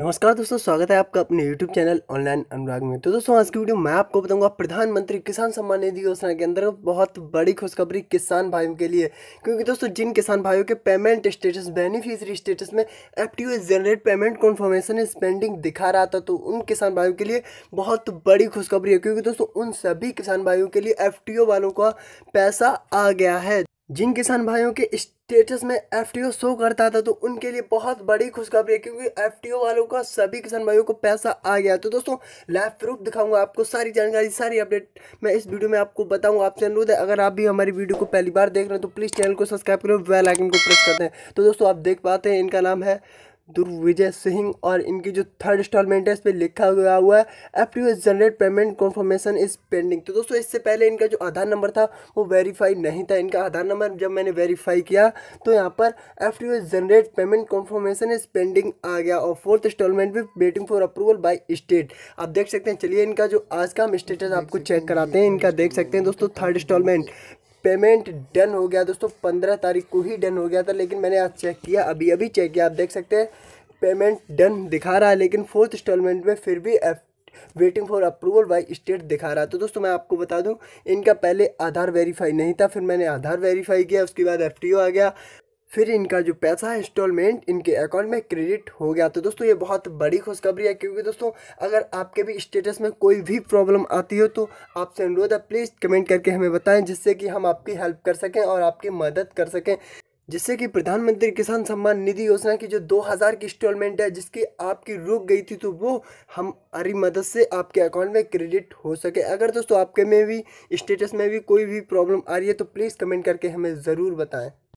नमस्कार दोस्तों स्वागत है आपका अपने YouTube चैनल ऑनलाइन अनुराग में तो दोस्तों आज की वीडियो मैं आपको बताऊंगा प्रधानमंत्री किसान सम्मान निधि योजना के अंदर बहुत बड़ी खुशखबरी किसान भाइयों के लिए क्योंकि दोस्तों जिन किसान भाइयों के पेमेंट स्टेटस बेनिफिशियरी स्टेटस में F T generate payment confirmation spending दिखा रहा था तो उन किसान भाइयों के लिए बहुत बड़ी खुशखबरी है क्योंकि दोस्तों उन सभी किसान भाइयों के लिए एफ वालों का पैसा आ गया है जिन किसान भाइयों के स्टेटस में एफ शो करता था तो उनके लिए बहुत बड़ी खुशखबरी है क्योंकि एफ वालों का सभी किसान भाइयों को पैसा आ गया तो दोस्तों लाइव प्रूफ दिखाऊंगा आपको सारी जानकारी सारी अपडेट मैं इस वीडियो में आपको बताऊंगा आपसे अनुरोध है अगर आप भी हमारी वीडियो को पहली बार देख रहे हैं तो प्लीज़ चैनल को सब्सक्राइब करें वेल आइकन को प्रेस करते हैं तो दोस्तों आप देख पाते हैं इनका नाम है दुर्विजय सिंह और इनकी जो थर्ड इंस्टॉलमेंट है इस पर लिखा गया हुआ है F T generate payment confirmation is pending तो दोस्तों इससे पहले इनका जो आधार नंबर था वो वेरीफाई नहीं था इनका आधार नंबर जब मैंने वेरीफाई किया तो यहाँ पर F T generate payment confirmation is pending आ गया और फोर्थ इंस्टॉलमेंट भी waiting for approval by state आप देख सकते हैं चलिए इनका जो आज का हम स्टेटस आपको चेक कराते हैं इनका देख सकते हैं दोस्तों थर्ड इंस्टॉलमेंट पेमेंट डन हो गया दोस्तों पंद्रह तारीख को ही डन हो गया था लेकिन मैंने आज चेक किया अभी अभी चेक किया आप देख सकते हैं पेमेंट डन दिखा रहा है लेकिन फोर्थ इंस्टॉलमेंट में फिर भी F waiting for approval by state दिखा रहा है तो दोस्तों मैं आपको बता दूं इनका पहले आधार वेरीफाई नहीं था फिर मैंने आधार वेरीफाई किया उसके बाद एफ आ गया फिर इनका जो पैसा है इंस्टॉलमेंट इनके अकाउंट में क्रेडिट हो गया तो दोस्तों ये बहुत बड़ी खुशखबरी है क्योंकि दोस्तों अगर आपके भी स्टेटस में कोई भी प्रॉब्लम आती हो तो आपसे अनुरोध है प्लीज़ कमेंट करके हमें बताएं जिससे कि हम आपकी हेल्प कर सकें और आपकी मदद कर सकें जिससे कि प्रधानमंत्री किसान सम्मान निधि योजना की जो 2000 की इंस्टॉलमेंट है जिसकी आपकी रुक गई थी तो वो हम हमारी मदद से आपके अकाउंट में क्रेडिट हो सके अगर दोस्तों आपके में भी स्टेटस में भी कोई भी प्रॉब्लम आ रही है तो प्लीज़ कमेंट करके हमें ज़रूर बताएं